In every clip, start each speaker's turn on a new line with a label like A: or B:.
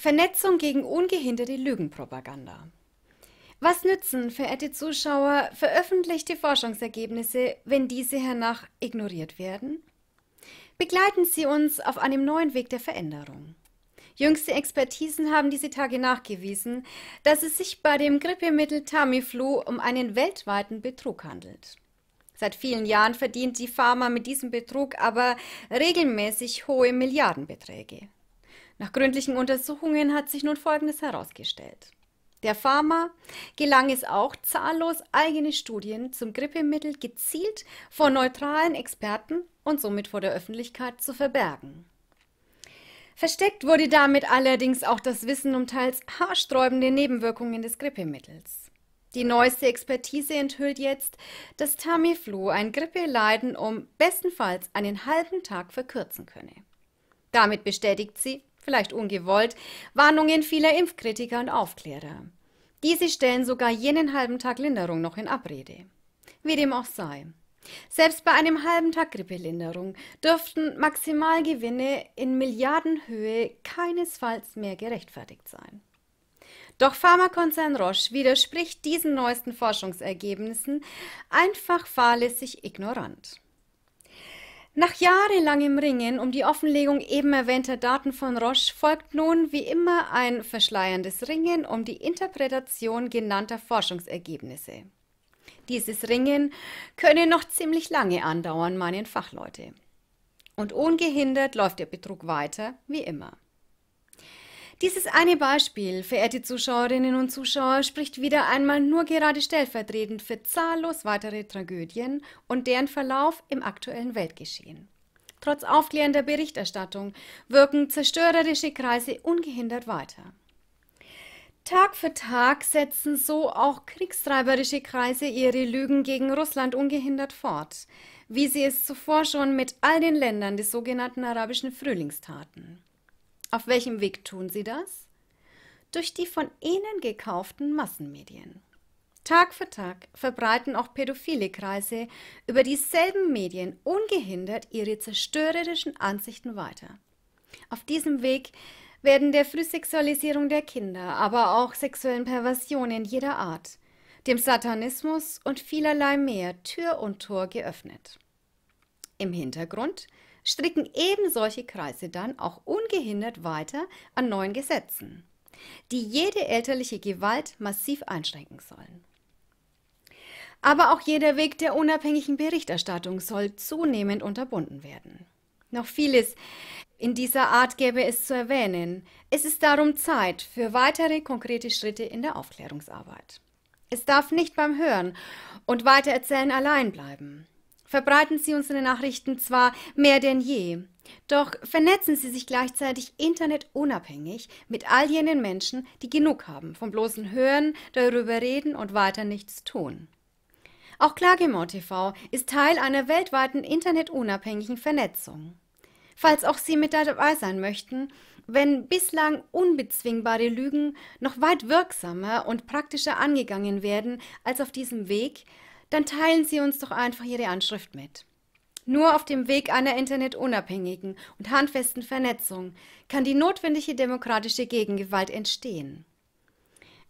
A: Vernetzung gegen ungehinderte Lügenpropaganda. Was nützen, verehrte Zuschauer, veröffentlichte Forschungsergebnisse, wenn diese hernach ignoriert werden? Begleiten Sie uns auf einem neuen Weg der Veränderung. Jüngste Expertisen haben diese Tage nachgewiesen, dass es sich bei dem Grippemittel Tamiflu um einen weltweiten Betrug handelt. Seit vielen Jahren verdient die Pharma mit diesem Betrug aber regelmäßig hohe Milliardenbeträge. Nach gründlichen Untersuchungen hat sich nun Folgendes herausgestellt. Der Pharma gelang es auch, zahllos eigene Studien zum Grippemittel gezielt vor neutralen Experten und somit vor der Öffentlichkeit zu verbergen. Versteckt wurde damit allerdings auch das Wissen um teils haarsträubende Nebenwirkungen des Grippemittels. Die neueste Expertise enthüllt jetzt, dass Tamiflu ein Grippeleiden um bestenfalls einen halben Tag verkürzen könne. Damit bestätigt sie, vielleicht ungewollt, Warnungen vieler Impfkritiker und Aufklärer. Diese stellen sogar jenen halben Tag Linderung noch in Abrede. Wie dem auch sei. Selbst bei einem halben Tag Grippelinderung dürften Maximalgewinne in Milliardenhöhe keinesfalls mehr gerechtfertigt sein. Doch Pharmakonzern Roche widerspricht diesen neuesten Forschungsergebnissen einfach fahrlässig ignorant. Nach jahrelangem Ringen um die Offenlegung eben erwähnter Daten von Roche folgt nun wie immer ein verschleierndes Ringen um die Interpretation genannter Forschungsergebnisse. Dieses Ringen könne noch ziemlich lange andauern, meinen Fachleute. Und ungehindert läuft der Betrug weiter, wie immer. Dieses eine Beispiel, verehrte Zuschauerinnen und Zuschauer, spricht wieder einmal nur gerade stellvertretend für zahllos weitere Tragödien und deren Verlauf im aktuellen Weltgeschehen. Trotz aufklärender Berichterstattung wirken zerstörerische Kreise ungehindert weiter. Tag für Tag setzen so auch kriegstreiberische Kreise ihre Lügen gegen Russland ungehindert fort, wie sie es zuvor schon mit all den Ländern des sogenannten arabischen Frühlings taten. Auf welchem Weg tun sie das? Durch die von ihnen gekauften Massenmedien. Tag für Tag verbreiten auch pädophile Kreise über dieselben Medien ungehindert ihre zerstörerischen Ansichten weiter. Auf diesem Weg werden der Frühsexualisierung der Kinder, aber auch sexuellen Perversionen jeder Art, dem Satanismus und vielerlei mehr Tür und Tor geöffnet. Im Hintergrund stricken eben solche Kreise dann auch ungehindert weiter an neuen Gesetzen, die jede elterliche Gewalt massiv einschränken sollen. Aber auch jeder Weg der unabhängigen Berichterstattung soll zunehmend unterbunden werden. Noch vieles in dieser Art gäbe es zu erwähnen. Es ist darum Zeit für weitere konkrete Schritte in der Aufklärungsarbeit. Es darf nicht beim Hören und Weitererzählen allein bleiben verbreiten Sie unsere Nachrichten zwar mehr denn je, doch vernetzen Sie sich gleichzeitig internetunabhängig mit all jenen Menschen, die genug haben vom bloßen Hören, darüber reden und weiter nichts tun. Auch Klagemauer TV ist Teil einer weltweiten internetunabhängigen Vernetzung. Falls auch Sie mit dabei sein möchten, wenn bislang unbezwingbare Lügen noch weit wirksamer und praktischer angegangen werden als auf diesem Weg, dann teilen Sie uns doch einfach Ihre Anschrift mit. Nur auf dem Weg einer internetunabhängigen und handfesten Vernetzung kann die notwendige demokratische Gegengewalt entstehen.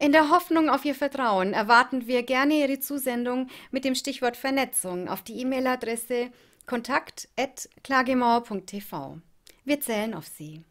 A: In der Hoffnung auf Ihr Vertrauen erwarten wir gerne Ihre Zusendung mit dem Stichwort Vernetzung auf die E-Mail-Adresse kontakt.klagemauer.tv. Wir zählen auf Sie.